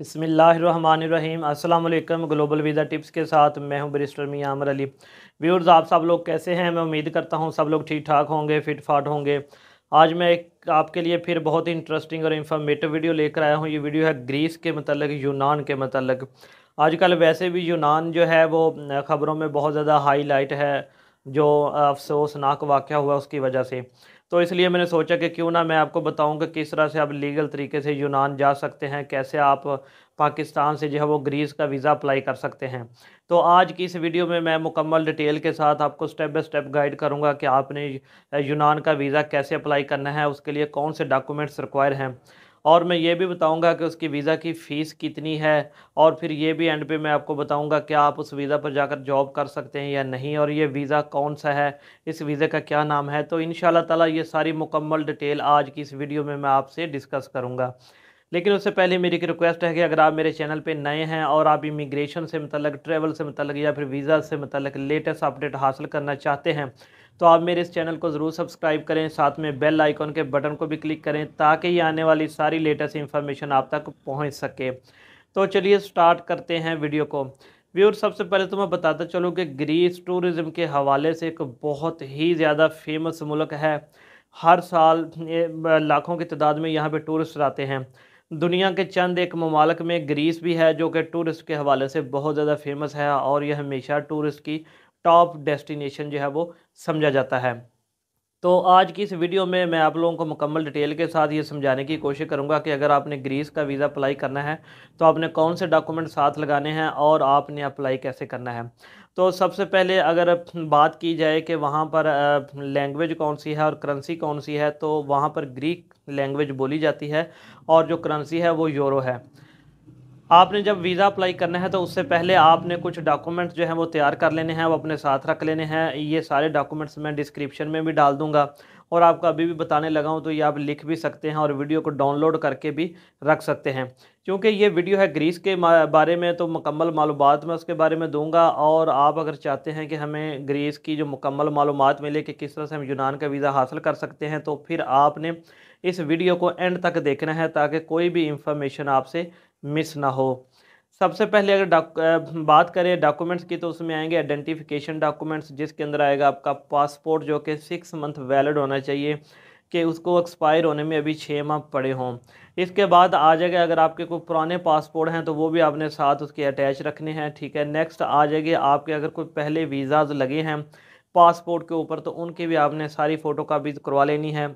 बसमीम अल्लाम global visa tips के साथ मैं हूं बरिस्टर मियाँ अमर अली व्यूर्स आप सब लोग कैसे हैं मैं उम्मीद करता हूं सब लोग ठीक ठाक होंगे फिट फाट होंगे आज मैं एक आपके लिए फिर बहुत ही इंटरेस्टिंग और इन्फॉर्मेटिव वीडियो लेकर आया हूं ये वीडियो है ग्रीस के मतलब यूनान के मतलब आजकल वैसे भी यूनान जो है वो ख़बरों में बहुत ज़्यादा हाई है जो अफसोसनाक वाक़ हुआ उसकी वजह से तो इसलिए मैंने सोचा कि क्यों ना मैं आपको बताऊं कि किस तरह से आप लीगल तरीके से यूनान जा सकते हैं कैसे आप पाकिस्तान से जो है वो ग्रीस का वीज़ा अप्लाई कर सकते हैं तो आज की इस वीडियो में मैं मुकम्मल डिटेल के साथ आपको स्टेप बाय स्टेप गाइड करूंगा कि आपने यूनान का वीज़ा कैसे अप्लाई करना है उसके लिए कौन से डॉक्यूमेंट्स रिक्वायर हैं और मैं ये भी बताऊंगा कि उसकी वीज़ा की फ़ीस कितनी है और फिर ये भी एंड पे मैं आपको बताऊंगा कि आप उस वीज़ा पर जाकर जॉब कर सकते हैं या नहीं और ये वीज़ा कौन सा है इस वीज़े का क्या नाम है तो इन ताला ये सारी मुकम्मल डिटेल आज की इस वीडियो में मैं आपसे डिस्कस करूँगा लेकिन उससे पहले मेरी एक रिक्वेस्ट है कि अगर आप मेरे चैनल पे नए हैं और आप इमिग्रेशन से मतलब ट्रैवल से मतलब या फिर वीज़ा से मतलब लेटेस्ट अपडेट हासिल करना चाहते हैं तो आप मेरे इस चैनल को ज़रूर सब्सक्राइब करें साथ में बेल आइकॉन के बटन को भी क्लिक करें ताकि ये आने वाली सारी लेटेस्ट इन्फॉर्मेशन आप तक पहुँच सके तो चलिए स्टार्ट करते हैं वीडियो को व्यूर सबसे पहले तो मैं बताता चलूँ कि ग्रीस टूरिज़म के हवाले से एक बहुत ही ज़्यादा फेमस मुल्क है हर साल लाखों की तादाद में यहाँ पे टूरिस्ट आते हैं दुनिया के चंद एक ममालक में ग्रीस भी है जो कि टूरिस्ट के हवाले से बहुत ज़्यादा फेमस है और यह हमेशा टूरिस्ट की टॉप डेस्टिनेशन जो है वो समझा जाता है तो आज की इस वीडियो में मैं आप लोगों को मुकम्मल डिटेल के साथ ये समझाने की कोशिश करूँगा कि अगर आपने ग्रीस का वीज़ा अप्लाई करना है तो आपने कौन से डॉक्यूमेंट साथ लगाने हैं और आपने अप्लाई कैसे करना है तो सबसे पहले अगर बात की जाए कि वहाँ पर लैंग्वेज कौन सी है और करेंसी कौन सी है तो वहाँ पर ग्रीक लैंग्वेज बोली जाती है और जो करेंसी है वो यूरो है आपने जब वीज़ा अप्लाई करना है तो उससे पहले आपने कुछ डॉक्यूमेंट्स जो हैं वो तैयार कर लेने हैं वो अपने साथ रख लेने हैं ये सारे डॉक्यूमेंट्स मैं डिस्क्रिप्शन में भी डाल दूंगा और आपको अभी भी बताने लगा हूँ तो ये आप लिख भी सकते हैं और वीडियो को डाउनलोड करके भी रख सकते हैं क्योंकि ये वीडियो है ग्रीस के बारे में तो मुकम्मल मालूम मैं उसके बारे में दूंगा और आप अगर चाहते हैं कि हमें ग्रीस की जो मुकम्मल मालूम मिले कि किस तरह से हम यूनान का वीज़ा हासिल कर सकते हैं तो फिर आपने इस वीडियो को एंड तक देखना है ताकि कोई भी इंफॉर्मेशन आपसे मिस ना हो सबसे पहले अगर बात करें डॉक्यूमेंट्स की तो उसमें आएंगे आइडेंटिफिकेशन डॉक्यूमेंट्स जिसके अंदर आएगा आपका पासपोर्ट जो कि सिक्स मंथ वैलिड होना चाहिए कि उसको एक्सपायर होने में अभी छः माह पड़े हों इसके बाद आ जाएगा अगर आपके कोई पुराने पासपोर्ट हैं तो वो भी आपने साथ उसके अटैच रखने हैं ठीक है नेक्स्ट आ जाएगी आपके अगर कोई पहले वीज़ाज लगे हैं पासपोर्ट के ऊपर तो उनकी भी आपने सारी फ़ोटो कापीज करवा लेनी है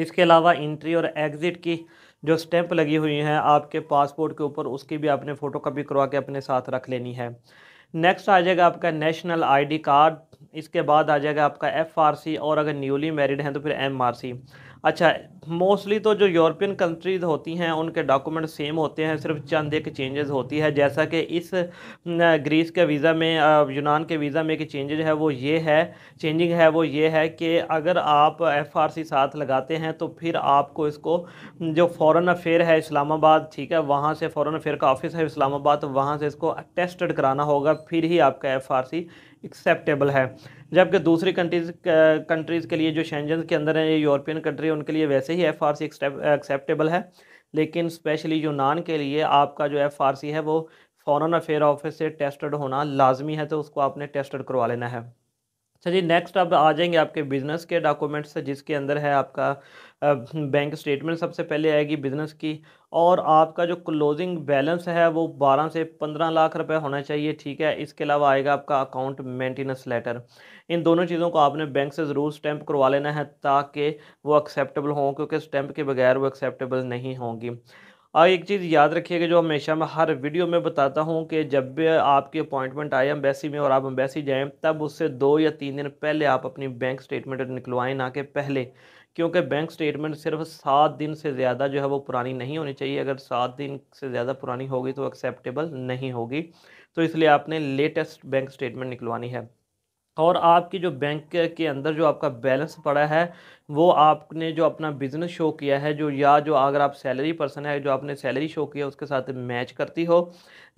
इसके अलावा इंट्री और एग्ज़िट की जो स्टैंप लगी हुई हैं आपके पासपोर्ट के ऊपर उसकी भी आपने फ़ोटो कापी करवा के अपने साथ रख लेनी है नेक्स्ट आ जाएगा आपका नेशनल आईडी कार्ड इसके बाद आ जाएगा आपका एफ आर सी और अगर न्यूली मैरिड हैं तो फिर एम आर सी अच्छा मोस्टली तो जो यूरोपियन कंट्रीज होती हैं उनके डॉक्यूमेंट सेम होते हैं सिर्फ चंद एक चेंजेस होती है जैसा कि इस ग्रीस के वीज़ा में यूनान के वीज़ा में एक चेंजेज है वो ये है चेंजिंग है वो ये है कि अगर आप एफ आर सी साथ लगाते हैं तो फिर आपको इसको जो फ़ॉरन अफेयर है इस्लामाबाद ठीक है वहाँ से फ़ॉरन अफेयर का ऑफिस है इस्लामाबाद तो वहाँ से इसको अटेस्टेड कराना होगा फिर ही आपका एफ आर सी एक्सेप्टेबल है जबकि दूसरी कंट्रीज कंट्रीज़ के लिए जो शेंजन के अंदर हैं ये यूरोपियन कंट्री उनके लिए वैसे ही एफ आर सी एक्सेप्टेबल है लेकिन स्पेशली यूनान के लिए आपका जो एफ आर सी है वो फ़ॉरन अफेयर ऑफिस से टेस्टेड होना लाजमी है तो उसको आपने टेस्टेड करवा लेना है अच्छा जी नेक्स्ट अब आ जाएंगे आपके बिजनेस के डॉक्यूमेंट्स जिसके अंदर है आपका बैंक स्टेटमेंट सबसे पहले आएगी बिजनेस की और आपका जो क्लोजिंग बैलेंस है वो 12 से 15 लाख रुपए होना चाहिए ठीक है इसके अलावा आएगा आपका अकाउंट मेंटेनेंस लेटर इन दोनों चीज़ों को आपने बैंक से ज़रूर स्टैंप करवा लेना है ताकि वो एक्सेप्टेबल हों क्योंकि स्टैंप के बगैर वो एक्सेप्टेबल नहीं होंगी और एक चीज़ याद रखिएगा जो हमेशा मैं हर वीडियो में बताता हूँ कि जब भी आपकी अपॉइंटमेंट आए अम्बेसी में और आप अम्बेसी जाएँ तब उससे दो या तीन दिन पहले आप अपनी बैंक स्टेटमेंट निकलवाएं ना कि पहले क्योंकि बैंक स्टेटमेंट सिर्फ सात दिन से ज़्यादा जो है वो पुरानी नहीं होनी चाहिए अगर सात दिन से ज़्यादा पुरानी होगी तो एक्सेप्टेबल नहीं होगी तो इसलिए आपने लेटेस्ट बैंक स्टेटमेंट निकलवानी है और आपकी जो बैंक के अंदर जो आपका बैलेंस पड़ा है वो आपने जो अपना बिज़नेस शो किया है जो या जो अगर आप सैलरी पर्सन है जो आपने सैलरी शो किया उसके साथ मैच करती हो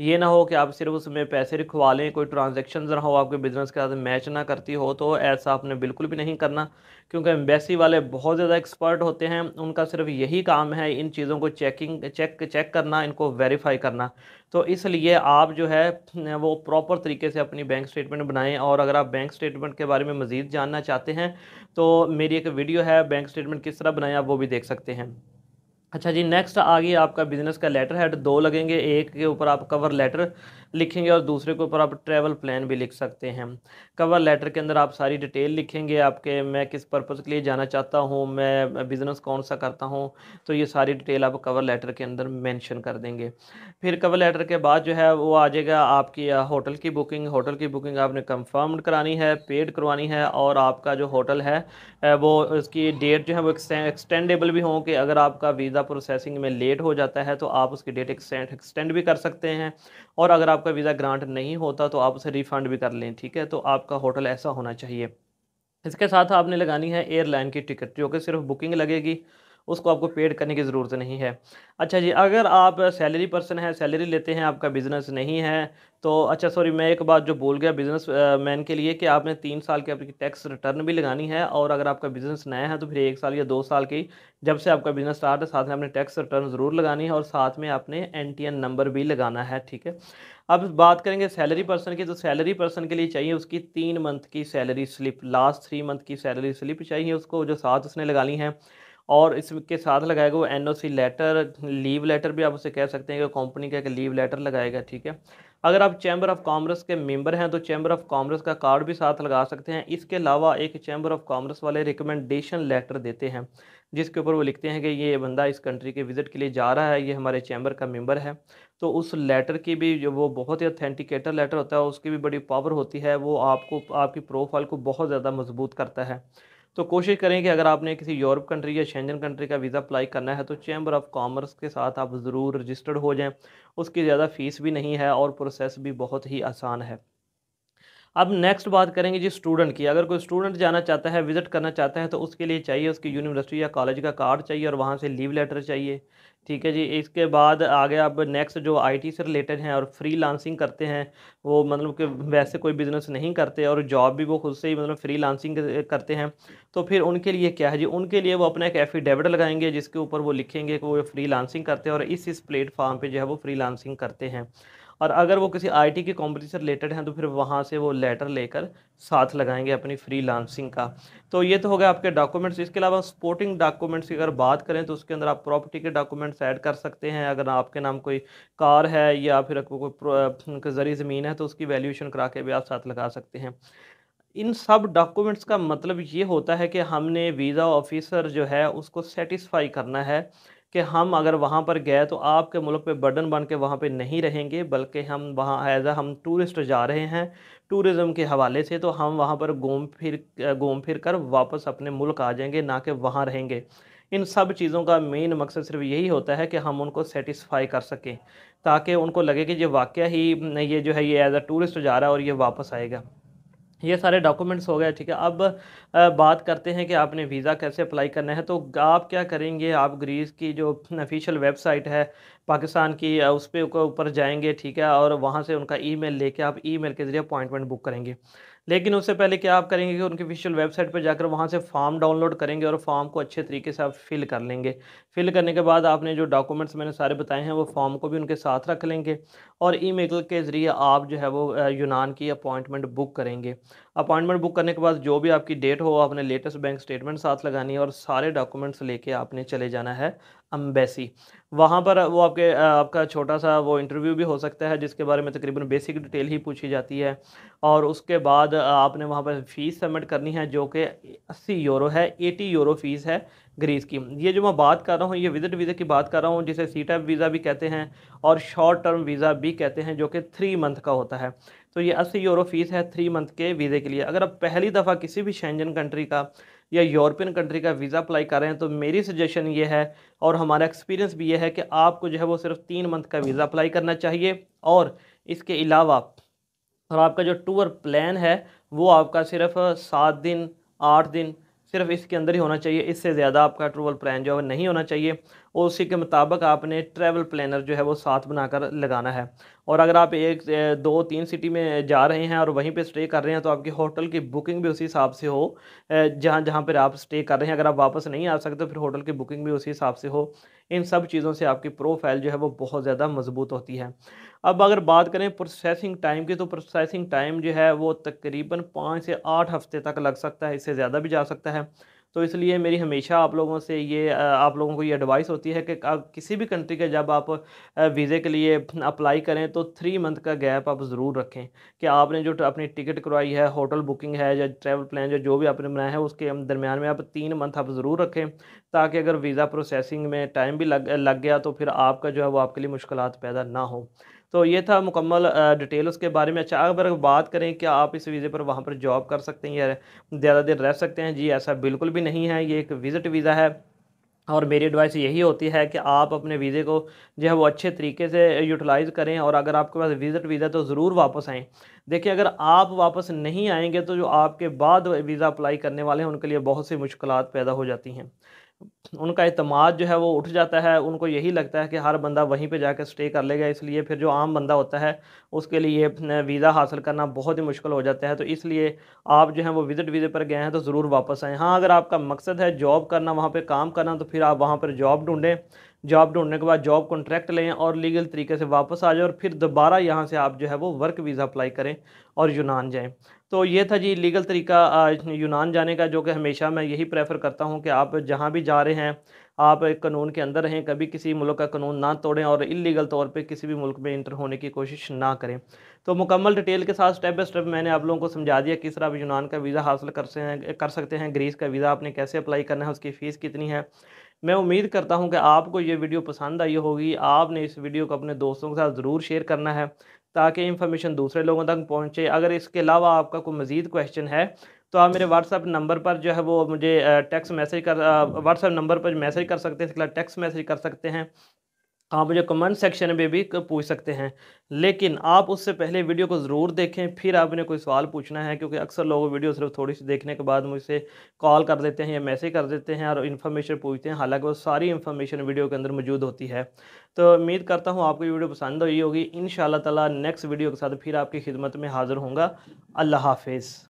ये ना हो कि आप सिर्फ उसमें पैसे रखवा लें कोई ट्रांजेक्शन ना हो आपके बिज़नेस के साथ मैच ना करती हो तो ऐसा आपने बिल्कुल भी नहीं करना क्योंकि एम्बेसी वाले बहुत ज़्यादा एक्सपर्ट होते हैं उनका सिर्फ यही काम है इन चीज़ों को चेकिंग चेक चेक करना इनको वेरीफाई करना तो इसलिए आप जो है वो प्रॉपर तरीके से अपनी बैंक स्टेटमेंट बनाएं और अगर आप बैंक स्टेटमेंट के बारे में मज़ीद जानना चाहते हैं तो मेरी एक वीडियो है बैंक स्टेटमेंट किस तरह बनाएं आप वो भी देख सकते हैं अच्छा जी नेक्स्ट आ गया आपका बिजनेस का लेटर हेड दो लगेंगे एक के ऊपर आप कवर लेटर लिखेंगे और दूसरे के ऊपर आप ट्रैवल प्लान भी लिख सकते हैं कवर लेटर के अंदर आप सारी डिटेल लिखेंगे आपके मैं किस पर्पज़ के लिए जाना चाहता हूँ मैं बिज़नेस कौन सा करता हूँ तो ये सारी डिटेल आप कवर लेटर के अंदर मैंशन कर देंगे फिर कवर लेटर के बाद जो है वो आ जाएगा आपकी होटल की बुकिंग होटल की बुकिंग आपने कंफर्म करानी है पेड करवानी है और आपका जो होटल है वो उसकी डेट जो है वो एक्सटेंडेबल भी हों कि अगर आपका वीज़ा प्रोसेसिंग में लेट हो जाता है तो आप उसकी डेट एक्सटेंड भी कर सकते हैं और अगर आप आपका वीज़ा ग्रांट नहीं होता तो आप उसे रिफ़ंड भी कर लें ठीक है तो आपका होटल ऐसा होना चाहिए इसके साथ आपने लगानी है एयरलाइन की टिकट जो कि सिर्फ बुकिंग लगेगी उसको आपको पेड करने की ज़रूरत नहीं है अच्छा जी अगर आप सैलरी पर्सन है सैलरी लेते हैं आपका बिज़नेस नहीं है तो अच्छा सॉरी मैं एक बात जो बोल गया बिज़नेस मैन के लिए कि आपने तीन साल की आपकी टैक्स रिटर्न भी लगानी है और अगर आपका बिज़नेस नया है तो फिर एक साल या दो साल की जब से आपका बिज़नेस स्टार्ट है साथ में आपने टैक्स रिटर्न ज़रूर लगानी है और साथ में आपने एन नंबर भी लगाना है ठीक है अब बात करेंगे सैलरी पर्सन की तो सैलरी पर्सन के लिए चाहिए उसकी तीन मंथ की salary slip last three month की सैलरी स्लिप चाहिए उसको जो साथ उसने लगानी है और इसके साथ लगाएगा वो एन लेटर लीव लेटर भी आप उसे कह सकते हैं कि कंपनी का एक लीव लेटर लगाएगा ठीक है अगर आप चैम्बर ऑफ कॉमर्स के मेंबर हैं तो चैम्बर ऑफ कॉमर्स का कार्ड भी साथ लगा सकते हैं इसके अलावा एक चैम्बर ऑफ कॉमर्स वाले रिकमेंडेशन लेटर देते हैं जिसके ऊपर वो लिखते हैं कि ये बंदा इस कंट्री के विज़िट के लिए जा रहा है ये हमारे चैम्बर का मेंबर है तो उस लेटर की भी जो वो बहुत ही ऑथेंटिकेटर लेटर होता है उसकी भी बड़ी पावर होती है वो आपको आपकी प्रोफाइल को बहुत ज़्यादा मजबूत करता है तो कोशिश करें कि अगर आपने किसी यूरोप कंट्री या शेंजन कंट्री का वीज़ा अप्लाई करना है तो चैम्बर ऑफ कॉमर्स के साथ आप ज़रूर रजिस्टर्ड हो जाएं उसकी ज़्यादा फ़ीस भी नहीं है और प्रोसेस भी बहुत ही आसान है अब नेक्स्ट बात करेंगे जी स्टूडेंट की अगर कोई स्टूडेंट जाना चाहता है विज़िट करना चाहता है तो उसके लिए चाहिए उसकी यूनिवर्सिटी या कॉलेज का कार्ड चाहिए और वहाँ से लीव लेटर चाहिए ठीक है जी इसके बाद आगे अब नेक्स्ट जो आईटी से रिलेटेड हैं और फ्री लांसिंग करते हैं वो मतलब कि वैसे कोई बिज़नेस नहीं करते और जॉब भी वो खुद से ही मतलब फ्री लांसिंग करते हैं तो फिर उनके लिए क्या है जी उनके लिए वो अपना एक एफिडेविट लगाएंगे जिसके ऊपर वो लिखेंगे कि वो फ्री लांसिंग करते हैं और इस इस प्लेटफॉर्म पर जो है वो फ्री लांसिंग करते हैं और अगर वो किसी आईटी के कॉम्पिटिशन रिलेटेड हैं तो फिर वहाँ से वो लेटर लेकर साथ लगाएंगे अपनी फ्री लांसिंग का तो ये तो हो गया आपके डॉक्यूमेंट्स इसके अलावा स्पोर्टिंग डॉक्यूमेंट्स की अगर बात करें तो उसके अंदर आप प्रॉपर्टी के डॉक्यूमेंट्स ऐड कर सकते हैं अगर आपके नाम कोई कार है या फिर कोई ज़रिए ज़मीन है तो उसकी वैल्यूशन करा के भी आप साथ लगा सकते हैं इन सब डॉक्यूमेंट्स का मतलब ये होता है कि हमने वीज़ा ऑफिसर जो है उसको सेटिस्फाई करना है कि हम अगर वहाँ पर गए तो आपके मुल्क पे बर्डन बन के वहाँ पे नहीं रहेंगे बल्कि हम वहाँ एज आ हम टूरिस्ट जा रहे हैं टूरिज़म के हवाले से तो हम वहाँ पर घूम फिर घूम फिर कर वापस अपने मुल्क आ जाएंगे ना कि वहाँ रहेंगे इन सब चीज़ों का मेन मकसद सिर्फ यही होता है कि हम उनको सेटिस्फाई कर सकें ताकि उनको लगे कि ये वाक़ ही ये जो है ये एज़ आ टूरिस्ट जा रहा है और ये वापस आएगा ये सारे डॉक्यूमेंट्स हो गए ठीक है अब बात करते हैं कि आपने वीज़ा कैसे अप्लाई करना है तो आप क्या करेंगे आप ग्रीस की जो ऑफिशियल वेबसाइट है पाकिस्तान की उस पर ऊपर जाएंगे ठीक है और वहाँ से उनका ईमेल लेके आप ईमेल के ज़रिए अपॉइंटमेंट बुक करेंगे लेकिन उससे पहले क्या आप करेंगे कि उनकी ऑफिशियल वेबसाइट पर जाकर वहाँ से फॉर्म डाउनलोड करेंगे और फॉर्म को अच्छे तरीके से आप फिल कर लेंगे फिल करने के बाद आपने जो डॉक्यूमेंट्स मैंने सारे बताए हैं वो फॉर्म को भी उनके साथ रख लेंगे और ईमेल के ज़रिए आप जो है वो यूनान की अपॉइंटमेंट बुक करेंगे अपॉइंटमेंट बुक करने के बाद जो भी आपकी डेट हो आपने लेटेस्ट बैंक स्टेटमेंट साथ लगानी है और सारे डॉक्यूमेंट्स लेके आपने चले जाना है अम्बेसी वहाँ पर वो आपके आपका छोटा सा वो इंटरव्यू भी हो सकता है जिसके बारे में तकरीबन बेसिक डिटेल ही पूछी जाती है और उसके बाद आपने वहाँ पर फ़ीस सबमिट करनी है जो कि अस्सी यूरो है एटी यूरो फ़ीस है ग्रीस की ये जो मैं बात कर रहा हूँ ये विज़िट वीज़ा की बात कर रहा हूँ जिसे सी वीज़ा भी कहते हैं और शॉर्ट टर्म वीज़ा भी कहते हैं जो कि थ्री मंथ का होता है तो ये अस्सी यूरो फीस है थ्री मंथ के वीज़े के लिए अगर आप पहली दफ़ा किसी भी शेंजन कंट्री का या यूरोपियन कंट्री का वीज़ा अप्लाई कर रहे हैं तो मेरी सजेशन ये है और हमारा एक्सपीरियंस भी ये है कि आपको जो है वो सिर्फ तीन मंथ का वीज़ा अप्लाई करना चाहिए और इसके अलावा और आपका जो टूर प्लान है वो आपका सिर्फ सात दिन आठ दिन सिर्फ इसके अंदर ही होना चाहिए इससे ज़्यादा आपका ट्रूवल प्लान जो है नहीं होना चाहिए और उसी के मुताबिक आपने ट्रैवल प्लानर जो है वो साथ बनाकर लगाना है और अगर आप एक दो तीन सिटी में जा रहे हैं और वहीं पे स्टे कर रहे हैं तो आपकी होटल की बुकिंग भी उसी हिसाब से हो जहाँ जहाँ पर आप स्टे कर रहे हैं अगर आप वापस नहीं आ सकते तो फिर होटल की बुकिंग भी उसी हिसाब से हो इन सब चीज़ों से आपकी प्रोफाइल जो है वो बहुत ज़्यादा मजबूत होती है अब अगर बात करें प्रोसेसिंग टाइम की तो प्रोसेसिंग टाइम जो है वो तकरीबन पाँच से आठ हफ्ते तक लग सकता है इससे ज़्यादा भी जा सकता है तो इसलिए मेरी हमेशा आप लोगों से ये आप लोगों को ये एडवाइस होती है कि आप किसी भी कंट्री के जब आप वीज़े के लिए अप्लाई करें तो थ्री मंथ का गैप आप ज़रूर रखें कि आपने जो अपनी टिकट करवाई है होटल बुकिंग है या ट्रैवल प्लान जो जो भी आपने बनाया है उसके दरमियान में आप तीन मंथ आप ज़रूर रखें ताकि अगर वीज़ा प्रोसेसिंग में टाइम भी लग लग गया तो फिर आपका जो है वो आपके लिए मुश्किल पैदा ना हो तो ये था मुकम्मल डिटेल उसके बारे में अच्छा अगर बात करें क्या आप इस वीज़े पर वहाँ पर जॉब कर सकते हैं या ज़्यादा देर रह सकते हैं जी ऐसा बिल्कुल भी नहीं है ये एक विज़िट वीज़ा है और मेरी एडवाइस यही होती है कि आप अपने वीज़े को जो है वो अच्छे तरीके से यूटिलाइज़ करें और अगर आपके पास विज़िट वीज़ा तो ज़रूर वापस आएँ देखिए अगर आप वापस नहीं आएंगे तो जो आपके बाद वीज़ा अप्लाई करने वाले हैं उनके लिए बहुत सी मुश्किल पैदा हो जाती हैं उनका अतमाद जो है वो उठ जाता है उनको यही लगता है कि हर बंदा वहीं पे जाकर स्टे कर लेगा इसलिए फिर जो आम बंदा होता है उसके लिए वीज़ा हासिल करना बहुत ही मुश्किल हो जाता है तो इसलिए आप जो है वो विज़िट वीज़े पर गए हैं तो ज़रूर वापस आएँ हाँ अगर आपका मकसद है जॉब करना वहाँ पर काम करना तो फिर आप वहाँ पर जॉब ढूँढें जॉब ढूंढने के बाद जॉब कॉन्ट्रैक्ट लें और लीगल तरीके से वापस आ जाए और फिर दोबारा यहाँ से आप जो है वो वर्क वीज़ा अप्लाई करें और यूनान जाएँ तो ये था जी लीगल तरीका यूनान जाने का जो कि हमेशा मैं यही प्रेफर करता हूँ कि आप जहाँ भी जा रहे हैं आप एक कानून के अंदर रहें कभी किसी मुल्क का कानून ना तोड़ें और इलीगल तौर पे किसी भी मुल्क में इंटर होने की कोशिश ना करें तो मुकम्मल डिटेल के साथ स्टेप बाई स्टेप मैंने आप लोगों को समझा दिया किस तरह आप यूनान का वीज़ा हासिल कर सकते हैं कर सकते हैं ग्रीस का वीज़ा आपने कैसे अप्लाई करना है उसकी फ़ीस कितनी है मैं उम्मीद करता हूं कि आपको ये वीडियो पसंद आई होगी आपने इस वीडियो को अपने दोस्तों के साथ ज़रूर शेयर करना है ताकि इन्फॉर्मेशन दूसरे लोगों तक पहुंचे अगर इसके अलावा आपका कोई मज़ीद क्वेश्चन है तो आप मेरे व्हाट्सअप नंबर पर जो है वो मुझे टेक्स्ट मैसेज कर व्हाट्सअप नंबर पर मैसेज कर सकते हैं इसके अलावा टेक्स्ट मैसेज कर सकते हैं आप मुझे कमेंट सेक्शन में भी पूछ सकते हैं लेकिन आप उससे पहले वीडियो को ज़रूर देखें फिर आपने कोई सवाल पूछना है क्योंकि अक्सर लोग वीडियो सिर्फ थोड़ी सी देखने के बाद मुझसे कॉल कर देते हैं या मैसेज कर देते हैं और इन्फॉर्मेशन पूछते हैं हालांकि वो सारी इन्फॉर्मेशन वीडियो के अंदर मौजूद होती है तो उम्मीद करता हूँ आपको वीडियो पसंद हुई होगी इन शाला नेक्स्ट वीडियो के साथ फिर आपकी खिदमत में हाज़िर होंगे अल्लाह हाफिज़